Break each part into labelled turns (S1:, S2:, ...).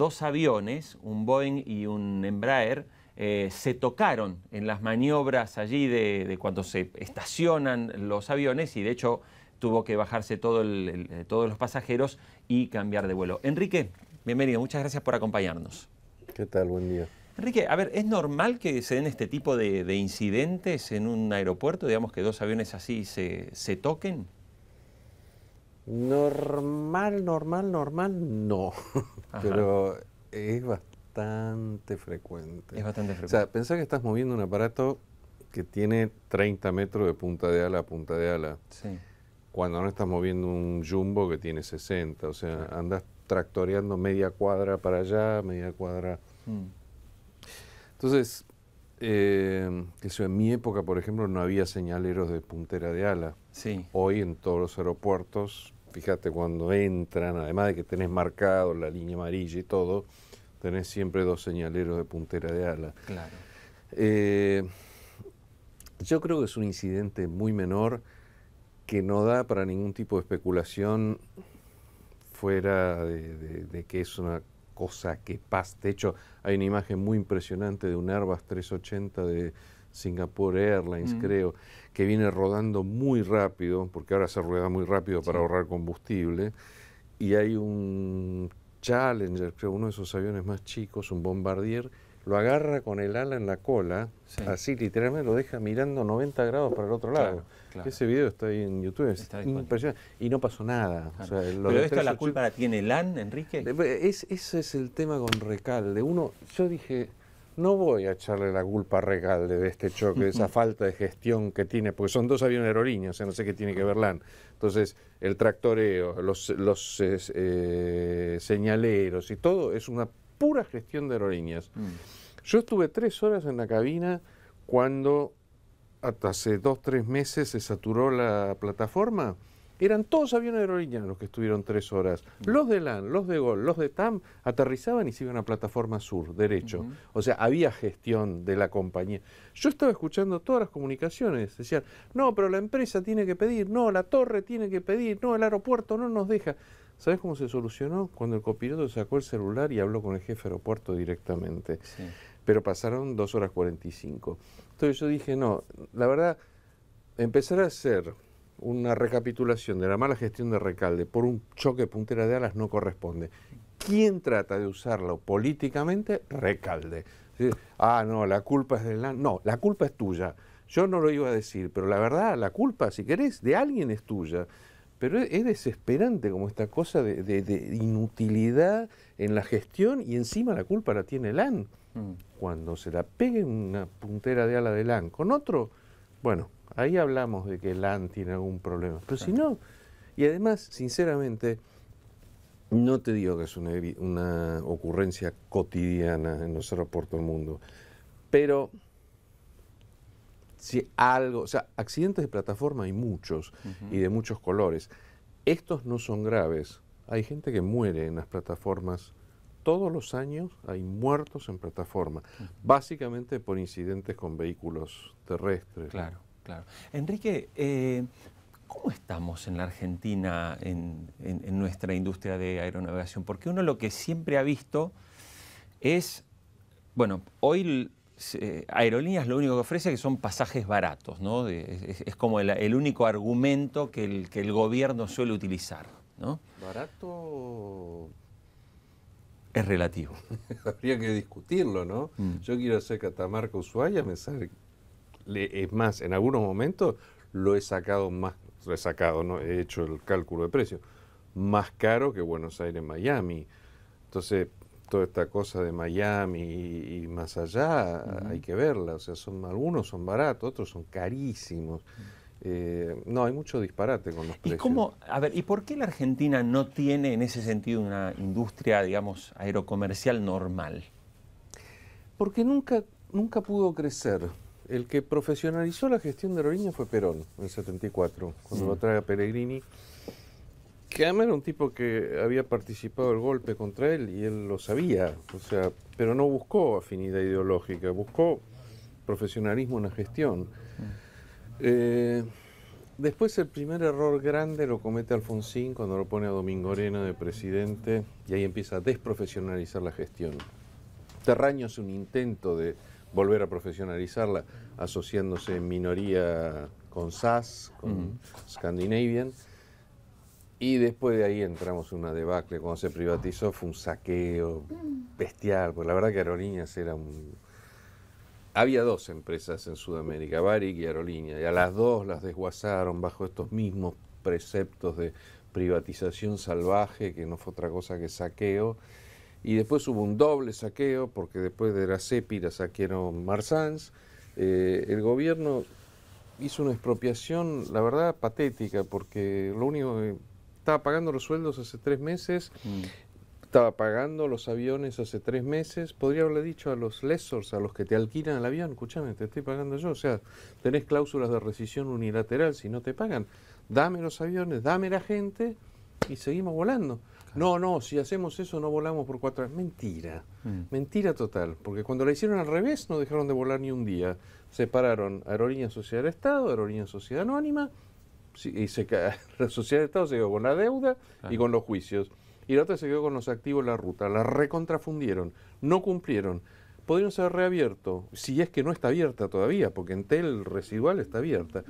S1: dos aviones, un Boeing y un Embraer, eh, se tocaron en las maniobras allí de, cuando se estacionan los aviones y de hecho tuvo que bajarse todo eh, todos los pasajeros y cambiar de vuelo. Enrique, bienvenido, muchas gracias por acompañarnos. ¿Qué tal? Buen día. Enrique, a ver, ¿es normal que se den este tipo de, incidentes en un aeropuerto, digamos que dos aviones así se, se toquen?
S2: Normal, normal, normal, no. Pero es bastante frecuente. Es bastante frecuente. O sea, pensá que estás moviendo un aparato que tiene 30 metros de punta de ala a punta de ala. Sí. Cuando no estás moviendo un jumbo que tiene 60. O sea, andas tractoreando media cuadra para allá, media cuadra. Mm. Entonces, eso, eh, en mi época, por ejemplo, no había señaleros de puntera de ala. Sí. Hoy en todos los aeropuertos Fíjate cuando entran, además de que tenés marcado la línea amarilla y todo, tenés siempre dos señaleros de puntera de ala. Claro. Eh, yo creo que es un incidente muy menor que no da para ningún tipo de especulación fuera de, de que es una cosa que pasa. De hecho, hay una imagen muy impresionante de un Airbus 380 de Singapore Airlines, mm. creo, que viene rodando muy rápido, porque ahora se rueda muy rápido para ahorrar combustible, y hay un Challenger, creo, uno de esos aviones más chicos, un Bombardier, lo agarra con el ala en la cola, así literalmente lo deja mirando 90 grados para el otro lado. Ese video está ahí en YouTube, impresionante. Y no pasó nada. Pero esto la culpa
S1: la tiene LAN, Enrique.
S2: Eh, es, ese es el tema con Recalde. Uno, yo dije, no voy a echarle la culpa a de este choque, de esa falta de gestión que tiene, porque son dos aviones aerolíneas. Eh, no sé qué tiene que ver LAN. Entonces, el tractoreo, los, eh, señaleros y todo es una pura gestión de aerolíneas. Mm. Yo estuve tres horas en la cabina cuando hasta hace dos, tres meses se saturó la plataforma eran todos aviones aerolíneas los que estuvieron tres horas. Mm. Los de LAN, los de GOL, los de TAM aterrizaban y se iban a plataforma sur, derecho. O sea, había gestión de la compañía. Yo estaba escuchando todas las comunicaciones. Decían, no, pero la empresa tiene que pedir, no, la torre tiene que pedir, no, el aeropuerto no nos deja. ¿Sabes cómo se solucionó? Cuando el copiloto sacó el celular y habló con el jefe de aeropuerto directamente. Pero pasaron dos horas 45. Entonces yo dije, no, la verdad, empezar a ser una recapitulación de la mala gestión de Recalde por un choque puntera de alas no corresponde. ¿Quién trata de usarlo políticamente? Recalde. Ah, no, la culpa es de LAN. No, la culpa es tuya. Yo no lo iba a decir, pero la verdad, la culpa, si querés, de alguien es tuya. Pero es, desesperante como esta cosa de, inutilidad en la gestión y encima la culpa la tiene LAN. Mm. Cuando se la pegue una puntera de ala de LAN con otro, bueno, Ahí hablamos de que el LAN tiene algún problema. Pero si no, y además, sinceramente, no te digo que es una, ocurrencia cotidiana en los aeropuertos del mundo, pero si algo, o sea, accidentes de plataforma hay muchos y de muchos colores. Estos no son graves. Hay gente que muere en las plataformas. Todos los años hay muertos en plataforma, básicamente por incidentes con vehículos terrestres. Claro.
S1: Enrique, eh, ¿cómo estamos en la Argentina en, nuestra industria de aeronavegación? Porque uno lo que siempre ha visto es, bueno, hoy aerolíneas lo único que ofrece es que son pasajes baratos, ¿no? Es, como el, único argumento que el, gobierno suele utilizar, ¿no?
S2: Barato
S1: es relativo. Habría que discutirlo,
S2: ¿no? Mm. Yo quiero hacer Catamarca Ushuaia, me sale es más, en algunos momentos lo he sacado más, lo he sacado, ¿no? he hecho el cálculo de precio más caro que Buenos Aires, Miami. Entonces, toda esta cosa de Miami y, más allá, hay que verla. O sea, son, algunos son baratos, otros son carísimos.
S1: Eh, no, hay mucho disparate con los precios. ¿Y a ver, ¿y por qué la Argentina no tiene en ese sentido una industria, digamos, aerocomercial normal?
S2: Porque nunca, nunca pudo crecer el que profesionalizó la gestión de aerolíneas fue Perón, en el 74, cuando lo mm. trae a Pellegrini. Que era un tipo que había participado del golpe contra él y él lo sabía, o sea, pero no buscó afinidad ideológica, buscó profesionalismo en la gestión. Mm. Eh, después el primer error grande lo comete Alfonsín cuando lo pone a Domingo Arena de presidente y ahí empieza a desprofesionalizar la gestión. Terraño es un intento de, volver a profesionalizarla asociándose en minoría con SAS, con Scandinavian. Y después de ahí entramos en una debacle. Cuando se privatizó fue un saqueo bestial, porque la verdad que Aerolíneas era un... Había dos empresas en Sudamérica, Varig y Aerolíneas, y a las dos las desguazaron bajo estos mismos preceptos de privatización salvaje, que no fue otra cosa que saqueo y después hubo un doble saqueo, porque después de la CEPI saquearon Marsans. Eh, el gobierno hizo una expropiación, la verdad, patética, porque lo único que estaba pagando los sueldos hace tres meses, mm. estaba pagando los aviones hace tres meses, podría haberle dicho a los lessors, a los que te alquilan el avión, escúchame, te estoy pagando yo, o sea, tenés cláusulas de rescisión unilateral, si no te pagan, dame los aviones, dame la gente y seguimos volando. No, no, si hacemos eso no volamos por cuatro años. Mentira, mm. mentira total, porque cuando la hicieron al revés no dejaron de volar ni un día. Separaron Aerolíneas Sociedad de Estado, Aerolínea Sociedad Anónima, y se, la Sociedad de Estado se quedó con la deuda y con los juicios. Y la otra se quedó con los activos la ruta, la recontrafundieron, no cumplieron. Podrían ser reabiertos, si es que no está abierta todavía, porque en TEL residual está abierta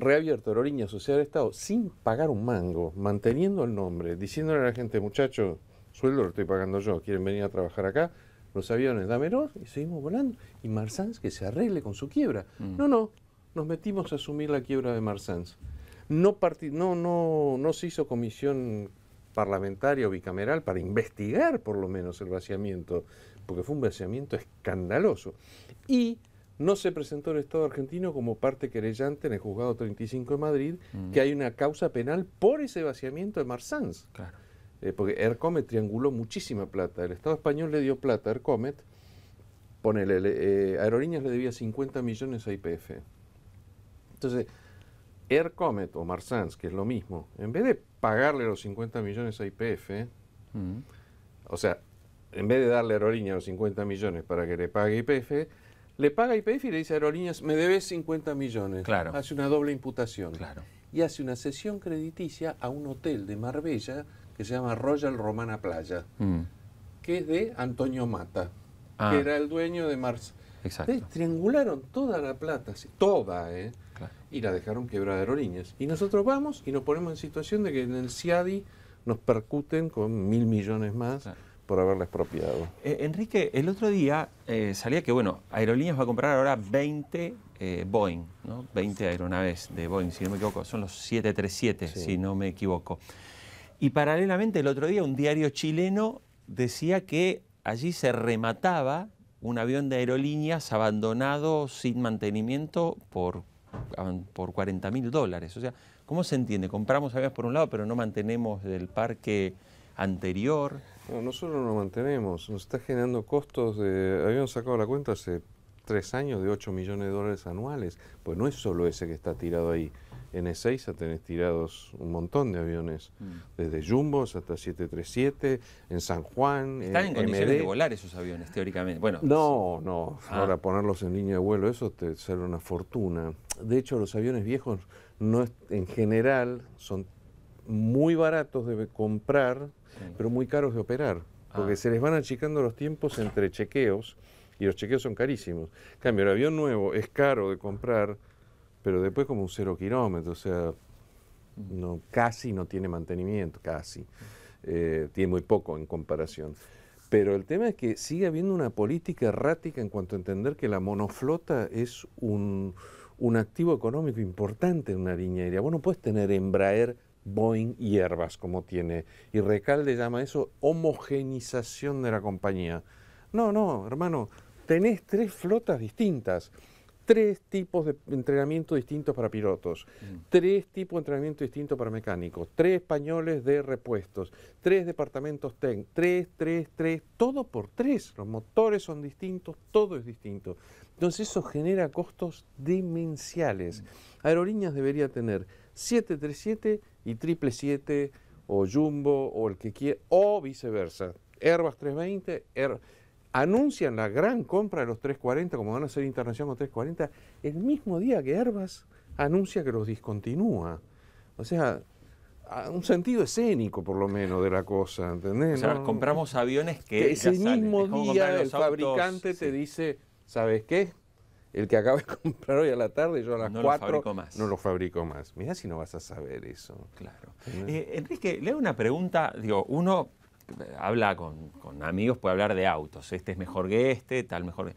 S2: reabierto el Oriña Sociedad del Estado sin pagar un mango, manteniendo el nombre, diciéndole a la gente, muchachos, sueldo lo estoy pagando yo, quieren venir a trabajar acá, los aviones, dámelos y seguimos volando. Y Marsans que se arregle con su quiebra. Mm. No, no, nos metimos a asumir la quiebra de Marsans. No, no, no, no se hizo comisión parlamentaria o bicameral para investigar por lo menos el vaciamiento, porque fue un vaciamiento escandaloso. Y no se presentó el Estado argentino como parte querellante en el juzgado 35 de Madrid, mm. que hay una causa penal por ese vaciamiento de Marsans. Porque Eh, porque trianguló muchísima plata. El Estado español le dio plata a Comet, Ponele, eh, Aerolíneas le debía 50 millones a IPF. Entonces, Comet o Marsans, que es lo mismo, en vez de pagarle los 50 millones a IPF, mm. o sea, en vez de darle a los 50 millones para que le pague IPF, le paga IPF y le dice a Aerolíneas, me debes 50 millones. Hace una doble imputación. Y hace una sesión crediticia a un hotel de Marbella que se llama Royal Romana Playa, mm. que es de Antonio Mata, que ah. era el dueño de Mars. triangularon toda la plata, toda, ¿eh? Y la dejaron quebrar de Aerolíneas. Y nosotros vamos y nos ponemos en situación de que en el CIADI nos percuten con mil millones más por haberla expropiado.
S1: Eh, Enrique, el otro día eh, salía que, bueno, Aerolíneas va a comprar ahora 20 eh, Boeing, 20 aeronaves de Boeing, si no me equivoco, son los 737, si no me equivoco. Y paralelamente el otro día un diario chileno decía que allí se remataba un avión de aerolíneas abandonado sin mantenimiento por, ah, por 40 mil dólares. O sea, ¿cómo se entiende? Compramos aviones por un lado, pero no mantenemos el parque anterior. No, nosotros nos mantenemos, nos está generando costos de,
S2: habíamos sacado la cuenta hace tres años de 8 millones de dólares anuales, pues no es solo ese que está tirado ahí. En Ezeiza tenés tirados un montón de aviones, mm. desde Jumbos hasta 737, en San Juan. Están en, condiciones de volar
S1: esos aviones, teóricamente. Bueno, no,
S2: no. para ah. Ahora ponerlos en línea de vuelo, eso te sale una fortuna. De hecho, los aviones viejos no en general son muy baratos de comprar, pero muy caros de operar, porque ah. se les van achicando los tiempos entre chequeos y los chequeos son carísimos. En cambio, el avión nuevo es caro de comprar, pero después como un cero kilómetro, o sea, casi no tiene mantenimiento, casi. Eh, tiene muy poco en comparación. Pero el tema es que sigue habiendo una política errática en cuanto a entender que la monoflota es un, un activo económico importante en una línea aérea. Vos no puedes tener Embraer Boeing y Airbus, como tiene. Y Recalde llama eso homogenización de la compañía. No, no, hermano, tenés tres flotas distintas tres tipos de entrenamiento distintos para pilotos, mm. tres tipos de entrenamiento distintos para mecánicos, tres pañoles de repuestos, tres departamentos TEN, tres, tres, tres, todo por tres. Los motores son distintos, todo es distinto. Entonces eso genera costos demenciales. Mm. Aerolíneas debería tener 737 y 777 o Jumbo o el que quiera, o viceversa. Airbus 320, Airbus anuncian la gran compra de los 340, como van a ser internacional con 340, el mismo día que Herbas anuncia que los discontinúa. O sea, un sentido escénico por lo menos de la cosa, ¿entendés? O sea, compramos aviones que... ese mismo día el fabricante te dice, ¿sabes qué? El que acaba de comprar hoy a la tarde, yo a las 4 no lo fabrico más. mira si no vas a saber eso. Claro. Eh,
S1: Enrique, le hago una pregunta, digo, uno habla con, amigos, puede hablar de autos. Este es mejor que este, tal mejor que...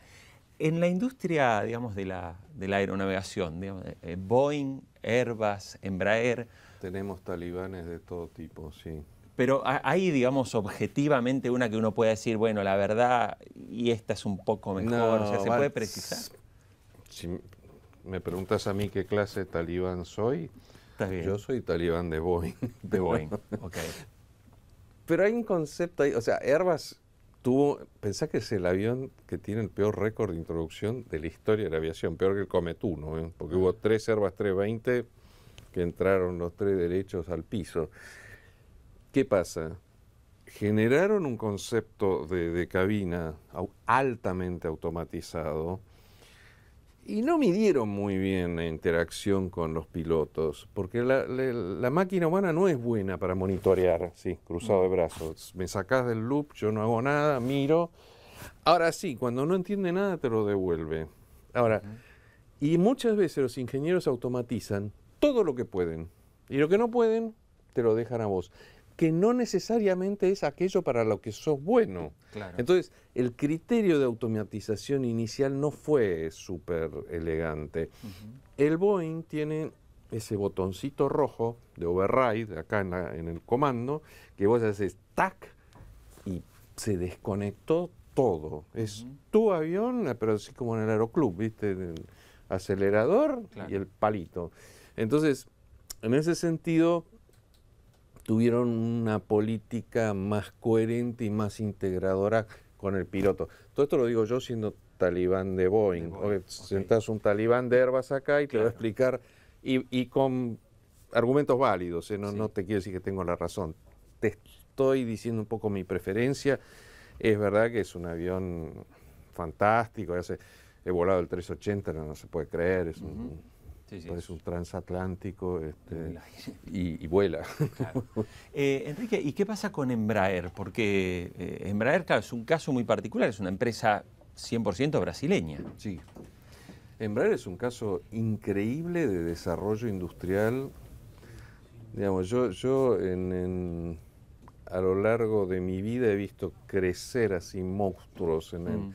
S1: En la industria, digamos, de la, la aeronavegación, eh, eh, Boeing, Airbus, Embraer... Tenemos talibanes de todo tipo, sí. Pero hay, digamos, objetivamente una que uno puede decir, bueno, la verdad, y esta es un poco mejor, o sea, ¿se puede precisar?
S2: Si me preguntas a mí qué clase de talibán soy, yo soy talibán de Boeing. De Boeing, ok. Pero hay un concepto ahí, o sea, Herbas tuvo, pensá que es el avión que tiene el peor récord de introducción de la historia de la aviación, peor que el Comet 1, ¿eh? porque hubo ah. tres Herbas 320 que entraron los tres derechos al piso. ¿Qué pasa? Generaron un concepto de cabina altamente automatizado, y no midieron muy bien la interacción con los pilotos, porque la, máquina humana no es buena para monitorear, sí, cruzado de brazos. Me sacás del loop, yo no hago nada, miro. Ahora sí, cuando no entiende nada te lo devuelve. Ahora, y muchas veces los ingenieros automatizan todo lo que pueden, y lo que no pueden te lo dejan a vos que no necesariamente es aquello para lo que sos bueno. Entonces, el criterio de automatización inicial no fue súper elegante. El Boeing tiene ese botoncito rojo de override acá en, el comando, que vos haces tac y se desconectó todo. Es tu avión, pero así como en el aeroclub, ¿viste? El acelerador y el palito. Entonces, en ese sentido, tuvieron una política más coherente y más integradora con el piloto. Todo esto lo digo yo siendo talibán de Boeing. De un talibán de Herbas acá y te voy a explicar, y, con argumentos válidos, ¿eh? no, no te quiero decir que tengo la razón. Te estoy diciendo un poco mi preferencia. Es verdad que es un avión fantástico. Ya he volado el 380, no, se puede creer. Es un, es un
S1: transatlántico este, y, vuela. Eh, Enrique, ¿y qué pasa con Embraer? Porque eh, Embraer es un caso muy particular, es una empresa 100% brasileña. Sí.
S2: Embraer es un caso increíble de desarrollo industrial. Digamos, yo, yo a lo largo de mi vida he visto crecer así monstruos en, el, mm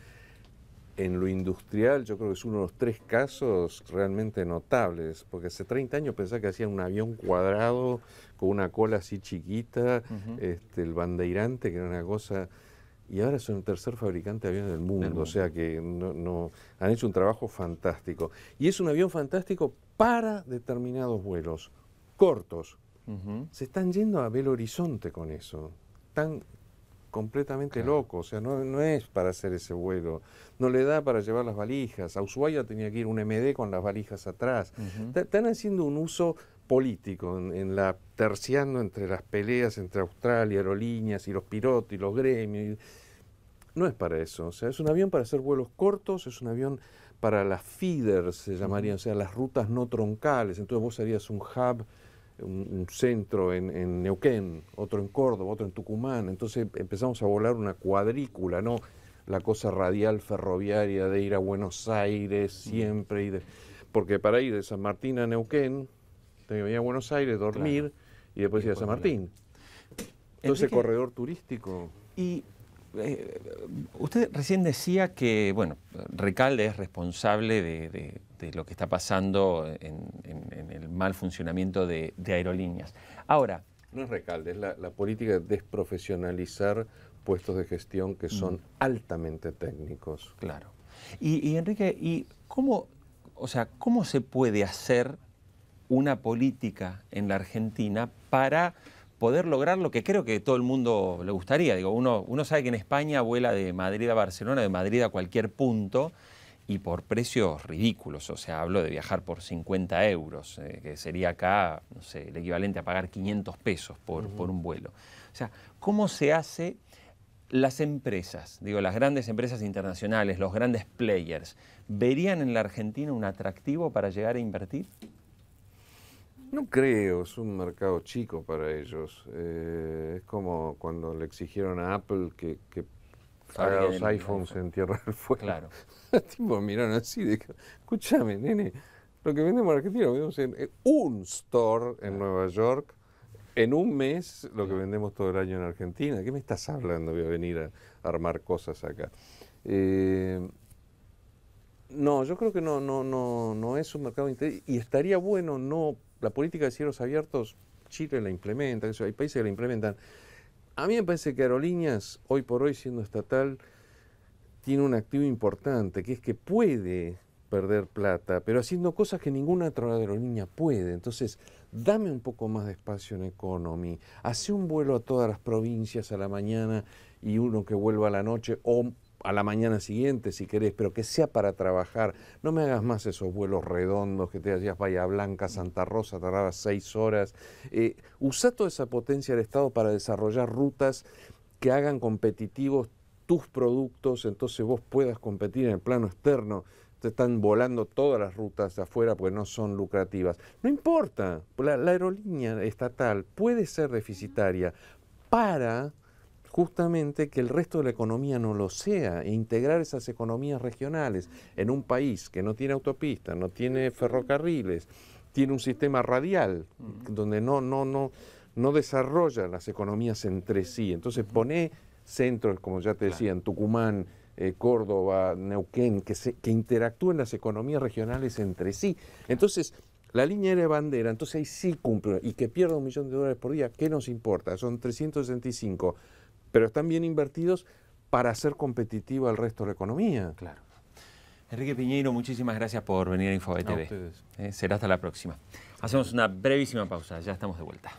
S2: en lo industrial yo creo que es uno de los tres casos realmente notables, porque hace 30 años pensaba que hacían un avión cuadrado con una cola así chiquita, este, el bandeirante, que era una cosa... Y ahora son el tercer fabricante de aviones del mundo, o sea que no, han hecho un trabajo fantástico. Y es un avión fantástico para determinados vuelos, cortos. Se están yendo a Belo Horizonte con eso completamente loco, o sea, no, no, es para hacer ese vuelo, no le da para llevar las valijas, a Ushuaia tenía que ir un MD con las valijas atrás, están haciendo un uso político en, la terciando entre las peleas entre Australia, aerolíneas y los pilotos y los gremios, no es para eso, o sea, es un avión para hacer vuelos cortos, es un avión para las feeders, se llamarían, o sea, las rutas no troncales, entonces vos harías un hub un, centro en, Neuquén, otro en Córdoba, otro en Tucumán. Entonces empezamos a volar una cuadrícula, ¿no? La cosa radial ferroviaria de ir a Buenos Aires siempre. Y porque para ir de San Martín a Neuquén, tenía que ir a Buenos Aires, dormir y después ir a San Martín. Entonces, corredor turístico. Eh,
S1: usted recién decía que, bueno, Recalde es responsable de, lo que está pasando en, el mal funcionamiento de, aerolíneas. Ahora... No es Recalde, es la, política
S2: de desprofesionalizar puestos de gestión que son mm. altamente técnicos.
S1: Claro. Y, y, Enrique, ¿y cómo, o sea, cómo se puede hacer una política en la Argentina para poder lograr lo que creo que todo el mundo le gustaría. Digo, uno, uno sabe que en España vuela de Madrid a Barcelona, de Madrid a cualquier punto, y por precios ridículos. O sea, hablo de viajar por 50 euros, eh, que sería acá, no sé, el equivalente a pagar 500 pesos por, un vuelo. O sea, ¿cómo se hace las empresas, digo, las grandes empresas internacionales, los grandes players, verían en la Argentina un atractivo para llegar a invertir?
S2: No creo, es un mercado chico para ellos. Eh, es como cuando le exigieron a Apple que, haga los iPhones en tierra del fuego. Claro. tipo miraron así, de, escúchame, nene, lo que vendemos en Argentina lo en un store en Nueva York, en un mes lo que vendemos todo el año en Argentina. ¿Qué me estás hablando? Voy a venir a armar cosas acá. Eh, no, yo creo que no, no, no, no es un mercado y estaría bueno no la política de cielos abiertos, Chile la implementa, hay países que la implementan. A mí me parece que Aerolíneas, hoy por hoy siendo estatal, tiene un activo importante, que es que puede perder plata, pero haciendo cosas que ninguna otra aerolínea puede. Entonces, dame un poco más de espacio en Economy, hace un vuelo a todas las provincias a la mañana y uno que vuelva a la noche, a la mañana siguiente si querés, pero que sea para trabajar. No me hagas más esos vuelos redondos que te hacías Bahía Blanca, Santa Rosa, tardabas seis horas. Eh, usa toda esa potencia del Estado para desarrollar rutas que hagan competitivos tus productos, entonces vos puedas competir en el plano externo. Te están volando todas las rutas de afuera porque no son lucrativas. No importa, la aerolínea estatal puede ser deficitaria para justamente que el resto de la economía no lo sea e integrar esas economías regionales en un país que no tiene autopistas, no tiene ferrocarriles, tiene un sistema radial donde no, no, no, no desarrolla las economías entre sí. Entonces pone centros, como ya te decía, en Tucumán, eh, Córdoba, Neuquén, que, que interactúen las economías regionales entre sí. Entonces, la línea era bandera, entonces ahí sí cumple. Y que pierda un millón de dólares por día, ¿qué nos importa? Son 365 pero están bien invertidos para ser competitiva al resto de la economía.
S1: Claro. Enrique Piñeiro, muchísimas gracias por venir a InfoBTV. A eh, será hasta la próxima. Hacemos una brevísima pausa, ya estamos de vuelta.